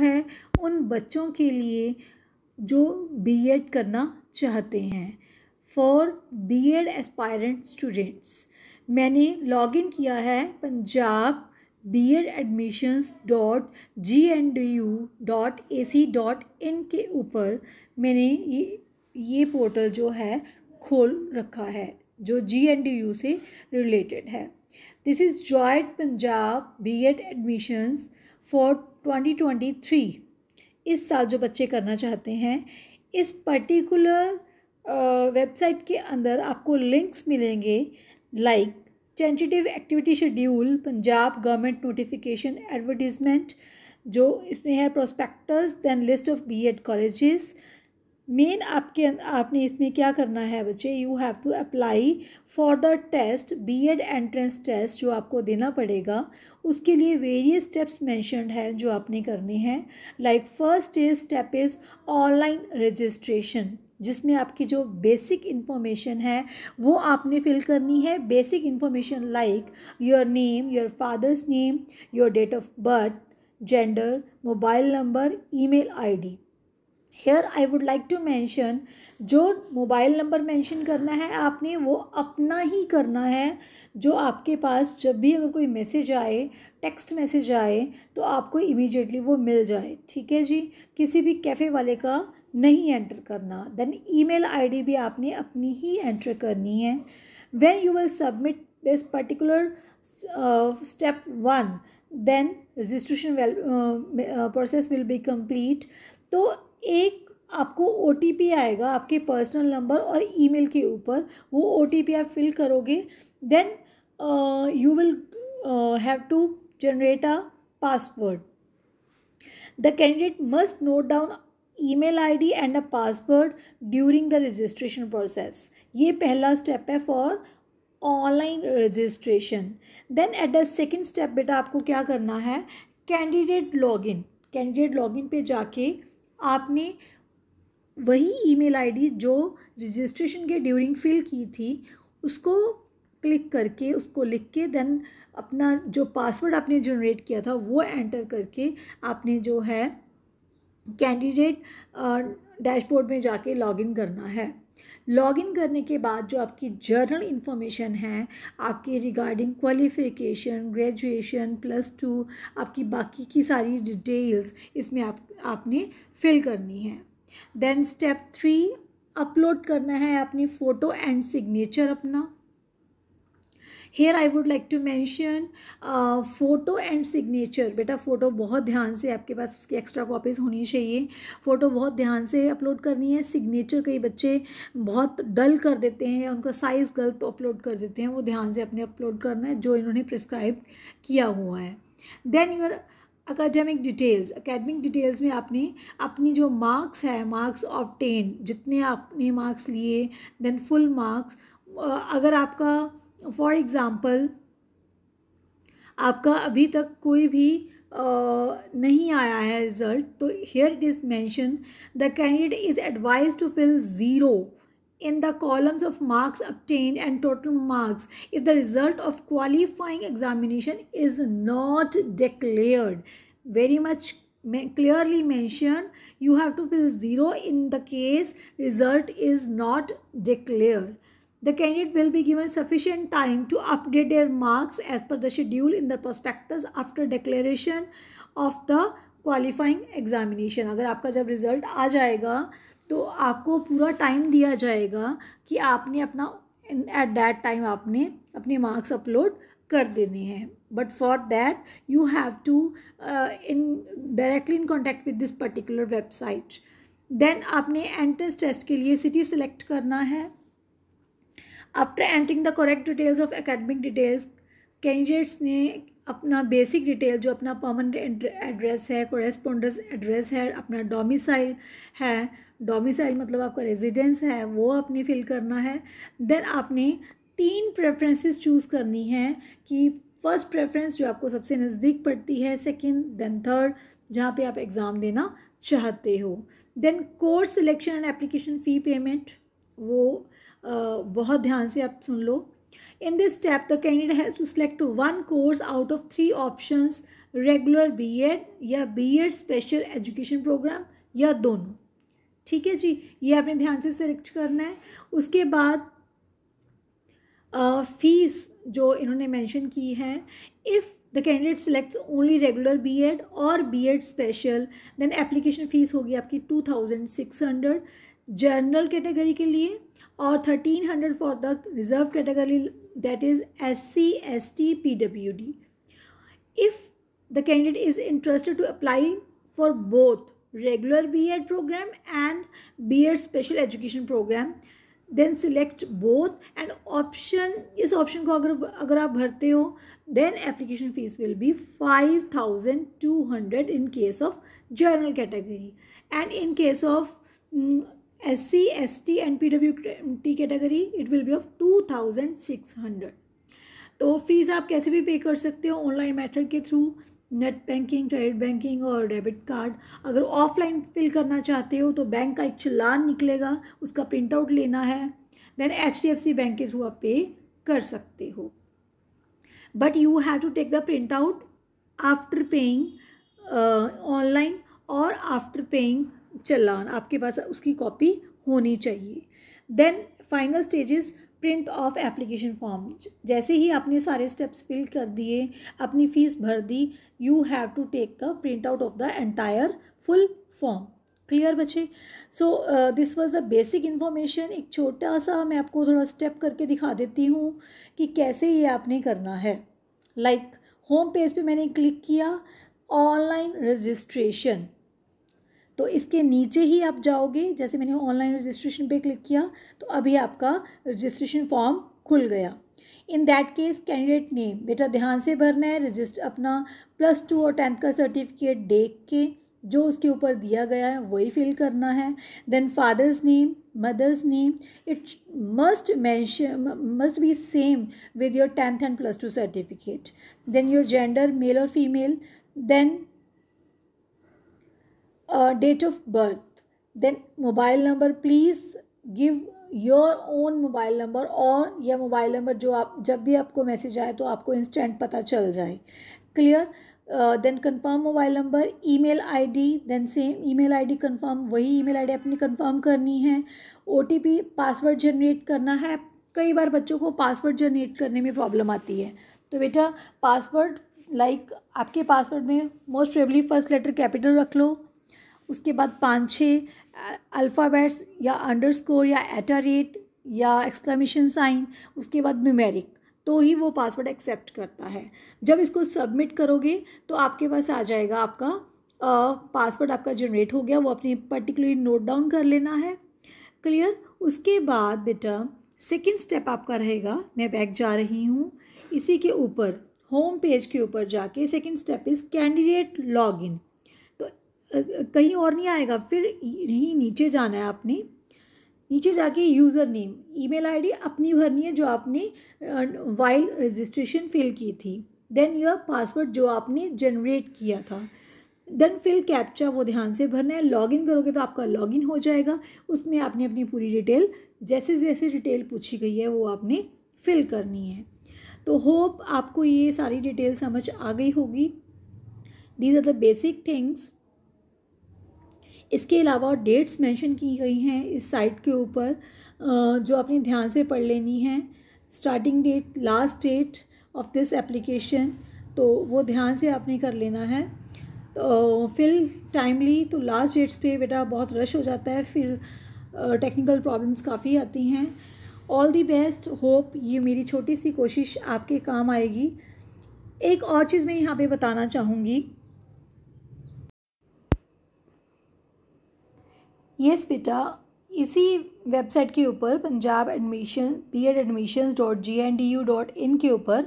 है उन बच्चों के लिए जो बी एड करना चाहते हैं for B Ed aspirant students मैंने लॉगिन किया है Punjab B Ed admissions dot G N D U dot A C dot in के ऊपर मैंने ये ये पोर्टल जो है खोल रखा है जो जी एन डी यू से रिलेटेड है this is joint Punjab B Ed admissions for twenty twenty three इस साल जो बच्चे करना चाहते हैं इस पर्टिकुलर वेबसाइट uh, के अंदर आपको लिंक्स मिलेंगे like tentative activity schedule Punjab government notification advertisement जो इसमें है prospectus then list of B Ed colleges मेन आपके अं-, आपने इसमें क्या करना है बच्चे you have to apply for the test B Ed entrance test जो आपको देना पड़ेगा उसके लिए वेरियस स्टेप्स मैंशनड है जो आपने करने हैं like first is step is online registration जिसमें आपकी जो बेसिक इन्फॉर्मेशन है वो आपने फिल करनी है basic information like your name your father's name your date of birth gender mobile number email ID here I would like to mention जो mobile number mention करना है आपने वो अपना ही करना है जो आपके पास जब भी अगर कोई मैसेज आए टेक्स्ट मैसेज आए तो आपको इमीडिएटली वो मिल जाए ठीक है जी किसी भी कैफ़े वाले का नहीं एंटर करना देन ईमेल आईडी भी आपने अपनी ही एंटर करनी है when you will submit this particular step one then registration process will be complete तो एक आपको ओ आएगा आपके पर्सनल नंबर और ईमेल के ऊपर वो ओ आप फिल करोगे then you will have to generate a password the candidate must note down e mail I D and a password during the registration process ये पहला स्टेप है for online registration then at the second step बेटा आपको क्या करना है candidate log in candidate log in पर जाके uh, आपने वही ईमेल आईडी जो रजिस्ट्रेशन के ड्यूरिंग फिल की थी उसको क्लिक करके उसको लिख के देन अपना जो पासवर्ड आपने जनरेट किया था वो एंटर करके आपने जो है कैंडिडेट डैशबोर्ड में जाके लॉगिन करना है लॉगिन करने के बाद जो आपकी जर्नल इन्फॉर्मेशन है आपके regarding qualification graduation plus two आपकी बाकी की सारी डिटेल्स इसमें आप आपने फिल करनी है देन स्टेप थ्री अपलोड करना है अपनी फ़ोटो एंड सिग्नेचर अपना here I would like to mention photo and signature बेटा फ़ोटो बहुत ध्यान से आपके पास उसकी एक्स्ट्रा कॉपीज़ होनी चाहिए फ़ोटो बहुत ध्यान से अपलोड करनी है सिग्नेचर कई बच्चे बहुत डल कर देते हैं उनका साइज़ गलत तो अपलोड कर देते हैं वो ध्यान से अपने अपलोड करना है जो इन्होंने प्रिस्क्राइब किया हुआ है then your academic details academic details में आपने अपनी जो मार्क्स है मार्क्स टेन जितने आपने मार्क्स लिए देन फुल मार्क्स अगर आपका फॉर एग्ज़ाम्पल आपका अभी तक कोई भी uh, नहीं आया है रिज़ल्ट तो here it is mention the candidate is advise to fill zero in the columns of marks obtained and total marks if the result of qualifying examination is not declared very much clearly mention you have to fill zero in the case result is not declared the candidate will be given sufficient time to update their marks as per the schedule in the prospectus after declaration of the qualifying examination अगर आपका जब result आ जाएगा तो आपको पूरा time दिया जाएगा कि आपने अपना एट दैट टाइम आपने अपने मार्क्स अपलोड कर देने हैं but for that you have to in directly in contact with this particular website then आपने एंट्रेंस टेस्ट के लिए सिटी सेलेक्ट करना है after entering the correct details of academic details candidates ने अपना बेसिक डिटेल जो अपना परमानेंट एड्रेस है कोरेस्पोंडेंस एड्रेस है अपना डोमिसाइल है डोमिसाइल मतलब आपका रेजिडेंस है वो आपने फिल करना है देन आपने तीन प्रेफरेंसेस चूज़ करनी है कि फर्स्ट प्रेफरेंस जो आपको सबसे नज़दीक पड़ती है सेकंड देन थर्ड जहाँ पे आप एग्ज़ाम देना चाहते हो then course selection and application fee payment वो बहुत ध्यान से आप सुन लो in this step the candidate has to select one course out of three option regular B Ed या B Ed special education program या दोनों ठीक है जी ये आपने ध्यान से सिलेक्ट करना है उसके बाद फीस uh, जो इन्होंने मेंशन की है if the candidate selects only regular B Ed और B Ed special then application fees होगी आपकी two thousand six hundred general category के लिए और thirteen hundred for the reserve category that is S C S T P W D if the candidate is interested to apply for both regular B Ed program and B Ed special education program then select both and option इस option को अगर अगर आप भरते हो then application fees will be five thousand two hundred in case of general category and in case of S C S T and P W T category it will be of two thousand six hundred तो fees आप कैसे भी pay कर सकते हो online method के through net banking credit banking और debit card अगर ऑफलाइन फिल करना चाहते हो तो बैंक का एक चलान निकलेगा उसका प्रिंट आउट लेना है then H D F C bank के थ्रू आप पे कर सकते हो but you have to take the print out after paying online और आफ्टर पेइंग चलान आपके पास उसकी कॉपी होनी चाहिए then final stages print of application form जैसे ही आपने सारे स्टेप्स फिल कर दिए अपनी फ़ीस भर दी you have to take the print out of the entire full form clear बच्चे so this was the basic information एक छोटा सा मैं आपको थोड़ा स्टेप करके दिखा देती हूँ कि कैसे ये आपने करना है लाइक होम पेज पे मैंने क्लिक किया ऑनलाइन रजिस्ट्रेशन तो इसके नीचे ही आप जाओगे जैसे मैंने ऑनलाइन रजिस्ट्रेशन पे क्लिक किया तो अभी आपका रजिस्ट्रेशन फॉर्म खुल गया in that case candidate name बेटा ध्यान से भरना है रजिस्ट अपना प्लस टू और टेंथ का सर्टिफिकेट देख के जो उसके ऊपर दिया गया है वही फिल करना है then father's name mother's name it must mention must be same with your tenth and plus two certificate then your gender male और female then date of birth then mobile number please give your own mobile number और यह mobile number जो आप जब भी आपको message आए तो आपको इंस्टेंट पता चल जाए clear then confirm mobile number email ID then same email ID confirm वही ईमेल आईडी अपनी कंफर्म करनी है ओटीपी पासवर्ड जनरेट करना है कई बार बच्चों को पासवर्ड जनरेट करने में प्रॉब्लम आती है तो बेटा पासवर्ड लाइक आपके पासवर्ड में most probably first letter capital रख लो उसके बाद पाँच छः अल्फ़ाबेट्स या अंडरस्कोर या एटा रेट या एक्सक्लेमेशन साइन उसके बाद न्यूमेरिक तो ही वो पासवर्ड एक्सेप्ट करता है जब इसको सबमिट करोगे तो आपके पास आ जाएगा आपका पासवर्ड आपका जनरेट हो गया वो अपनी पर्टिकुलर नोट डाउन कर लेना है क्लियर उसके बाद बेटा सेकेंड स्टेप आपका रहेगा मैं बैक जा रही हूँ इसी के ऊपर होम पेज के ऊपर जाके second step is candidate in कहीं और नहीं आएगा फिर यहीं नीचे जाना है आपने नीचे जाके यूज़र नेम ईमेल आईडी अपनी भरनी है जो आपने वाइल रजिस्ट्रेशन फिल की थी देन योर पासवर्ड जो आपने जनरेट किया था देन फिल कैप्चा वो ध्यान से भरना है लॉगिन करोगे तो आपका लॉगिन हो जाएगा उसमें आपने अपनी पूरी डिटेल जैसे जैसे डिटेल पूछी गई है वो आपने फिल करनी है तो होप आपको ये सारी डिटेल समझ आ गई होगी these are the basic things इसके अलावा डेट्स मेंशन की गई हैं इस साइट के ऊपर जो आपने ध्यान से पढ़ लेनी है starting date last date of this application तो वो ध्यान से आपने कर लेना है तो फिल टाइमली तो लास्ट डेट्स पे बेटा बहुत रश हो जाता है फिर टेक्निकल प्रॉब्लम्स काफ़ी आती हैं ऑल दी बेस्ट होप ये मेरी छोटी सी कोशिश आपके काम आएगी एक और चीज़ मैं यहाँ पे बताना चाहूँगी यस बेटा इसी वेबसाइट के ऊपर Punjab admission B Ed admission dot G N D U dot in के ऊपर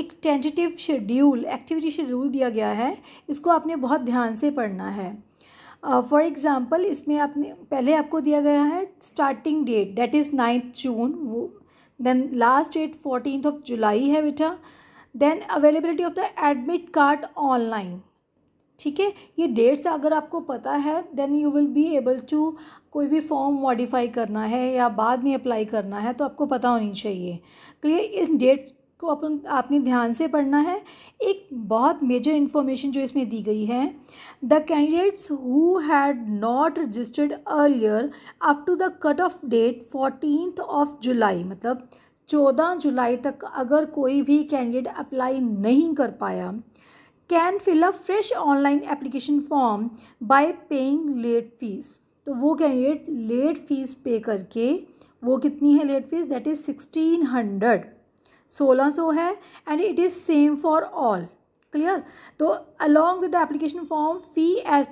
एक टेंटेटिव शेड्यूल एक्टिविटी शेड्यूल दिया गया है इसको आपने बहुत ध्यान से पढ़ना है फॉर uh, एग्ज़ाम्पल इसमें आपने पहले आपको दिया गया है starting date date is ninth June वो then last date fourteen of July है बेटा then availability of the admit card online ठीक है ये डेट्स अगर आपको पता है then you will be able to कोई भी फॉर्म मॉडिफाई करना है या बाद में अप्लाई करना है तो आपको पता होनी चाहिए क्लियर इस डेट को अपन आपने ध्यान से पढ़ना है एक बहुत मेजर इन्फॉर्मेशन जो इसमें दी गई है the candidates who had not registered earlier up to the cut off date fourteen of July मतलब चौदह जुलाई तक अगर कोई भी कैंडिडेट अप्लाई नहीं कर पाया can fill up fresh online application form by paying late fees तो वो कैंडिडेट लेट फीस पे करके वो कितनी है late fees that is sixteen hundred सोलह सौ है and it is same for all clear तो along with the application form fee as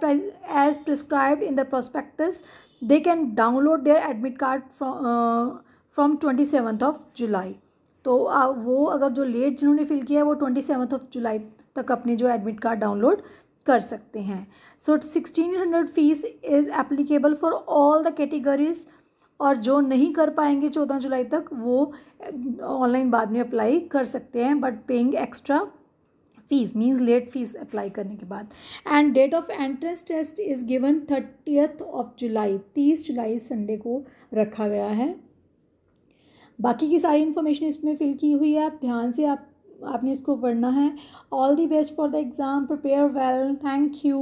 as prescribed in the prospectus they can download their admit card from twenty seventh of July तो वो अगर जो late जिन्होंने fill किया है वो twenty seventh of जुलाई तक अपने जो एडमिट कार्ड डाउनलोड कर सकते हैं so sixteen hundred fees is applicable for all the categories और जो नहीं कर पाएंगे चौदह जुलाई तक वो ऑनलाइन बाद में अप्लाई कर सकते हैं but paying extra fees means late fees apply करने के बाद end date of entrance test is given thirtieth of July तीस जुलाई संडे को रखा गया है बाकी की सारी इन्फॉर्मेशन इसमें फ़िल की हुई है आप ध्यान से आप आपने इसको पढ़ना है all the best for the exam prepare well thank you